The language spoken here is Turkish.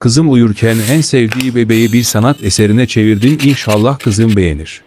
Kızım uyurken en sevdiği bebeği bir sanat eserine çevirdim inşallah kızım beğenir.